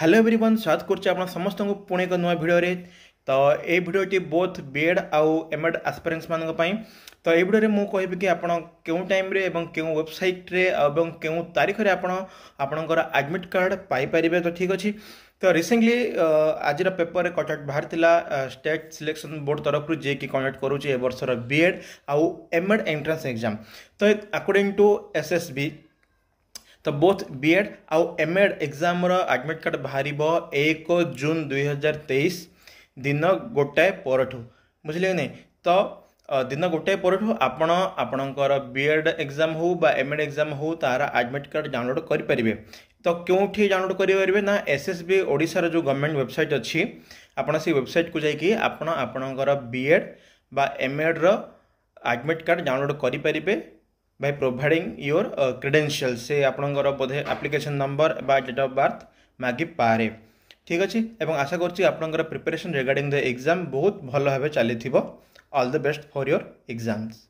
hello everyone ସ୍ୱାଗତ କରୁଛି ଆପଣ ସମସ୍ତଙ୍କୁ ପୁଣି ଏକ ନୂଆ ଭିଡ଼ିଓରେ ତ ଏଇ ଭିଡ଼ିଓଟି ବୋଥ୍ ବି ଏଡ଼୍ ଆଉ ଏମ୍ ଏଡ଼୍ ଆସ୍ପାରେନ୍ସମାନଙ୍କ ପାଇଁ ତ ଏଇ ଭିଡ଼ିଓରେ ମୁଁ କହିବି କି ଆପଣ କେଉଁ ଟାଇମ୍ରେ ଏବଂ କେଉଁ ୱେବସାଇଟ୍ରେ ଏବଂ କେଉଁ ତାରିଖରେ ଆପଣ ଆପଣଙ୍କର ଆଡ଼ମିଟ୍ କାର୍ଡ଼ ପାଇପାରିବେ ତ ଠିକ୍ ଅଛି ତ ରିସେଣ୍ଟଲି ଆଜିର ପେପରରେ କଣ୍ଟାକ୍ଟ ବାହାରିଥିଲା ଷ୍ଟେଟ୍ ସିଲେକ୍ସନ୍ ବୋର୍ଡ଼ ତରଫରୁ ଯିଏକି କଣ୍ଟାକ୍ଟ କରୁଛି ଏ ବର୍ଷର ବି ଏଡ଼୍ ଆଉ ଏମ୍ ଏଡ଼୍ ଏଣ୍ଟ୍ରାନ୍ସ ଏକ୍ଜାମ୍ ତ according to S S B तो बोथ बी एड आउ M Ed exam admit card बाहर एक जून दुई हजार तेईस दिन गोटाए पर बुझल कि नहीं तो दिन गोटाए पर आपणकर बीएड एग्जाम हो बा एमएड एग्जाम हो तार आडमिट कार्ड डाउनलोड करेंगे तो क्योंठ डाउनलोड करें ना एस एस बी ओडार जो गवर्नमेंट वेबसाइट अच्छी आपण से वेबसाइट को जाकि आपण आपणकर बीएड बा एड्र आडमिट कार्ड डाउनलोड करें ବାଇ ପ୍ରୋଭାଇଡ଼ିଂ ୟୋର୍ କ୍ରେଡ଼େନ୍ସିଆଲ୍ ସେ ଆପଣଙ୍କର ବୋଧେ ଆପ୍ଲିକେସନ୍ ନମ୍ବର ବା ଡେଟ୍ ଅଫ୍ ବାର୍ଥ ମାଗିପାରେ ଠିକ୍ ଅଛି ଏବଂ ଆଶା କରୁଛି ଆପଣଙ୍କର ପ୍ରିପାରେସନ୍ ରିଗାର୍ଡ଼ିଂ ଦ ଏକ୍ଜାମ୍ ବହୁତ ଭଲ ଭାବେ ଚାଲିଥିବ all the best for your exams